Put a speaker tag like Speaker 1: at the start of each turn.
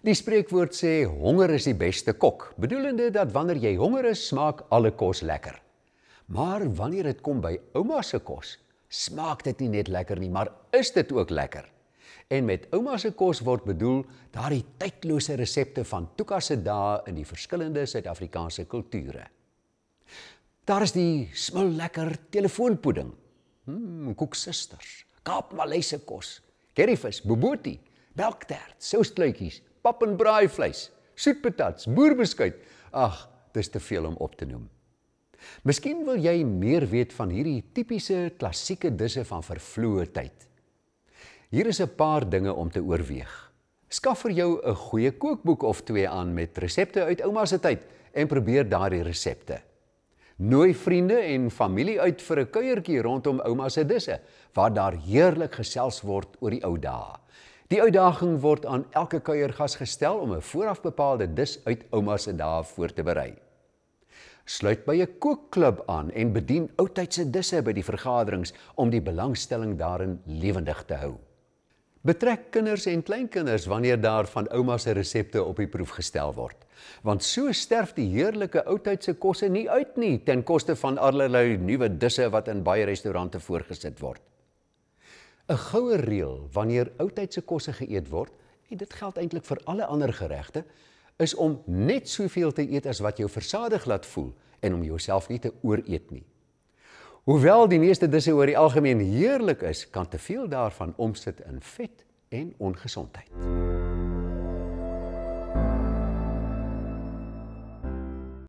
Speaker 1: Die spreekwoord sê honger is die beste kok, bedoelende dat wanneer jy honger is, smaak alle kos lekker. Maar wanneer dit kom by ouma se kos, smaak dit nie net lekker nie, maar is dit ook lekker. En met ouma se kos word bedoel daardie tydlose resepte van Tuka se dae in die verskillende Suid-Afrikaanse kulture. Daar is die smul lekker telefoonpudding. Mmm, koeksusters. Kaapmalaise kos. Kerryvis, bobotie, melktert, sousklutjies pap en braai vleis, soetpatats, boerbeskuit. Ag, dis te veel om op te noem. Miskien wil jy meer weet van hierdie tipiese klassieke disse van vervloë tyd. Hier is 'n paar dinge om te oorweeg. Skaf vir jou 'n goeie kookboek of twee aan met resepte uit ouma se tyd en probeer daardie resepte. Nooi vriende en familie uit vir 'n kuiertjie rondom ouma se disse waar daar heerlik gesels word oor die ou dae. Die uitdaging word aan elke kuiergas gestel om 'n voorafbepaalde dis uit ouma se dae voor te berei. Sluit by 'n kookklub aan en bedien oudtydse disse by die vergaderings om die belangstelling daarin lewendig te hou. Betrek kinders en kleinkinders wanneer daar van ouma se resepte op die proef gestel word, want so sterf die heerlike oudtydse kosse nie uit nie ten koste van allerlei nuwe disse wat in baie restaurante voorgesit word. 'n goue reël wanneer oudtydse kosse geëet word, en dit geld eintlik vir alle ander geregte, is om net soveel te eet as wat jou versadig laat voel en om jouself nie te ooreet nie. Hoewel die meeste disse oor die algemeen heerlik is, kan te veel daarvan omsit in vet en ongesondheid. Mm.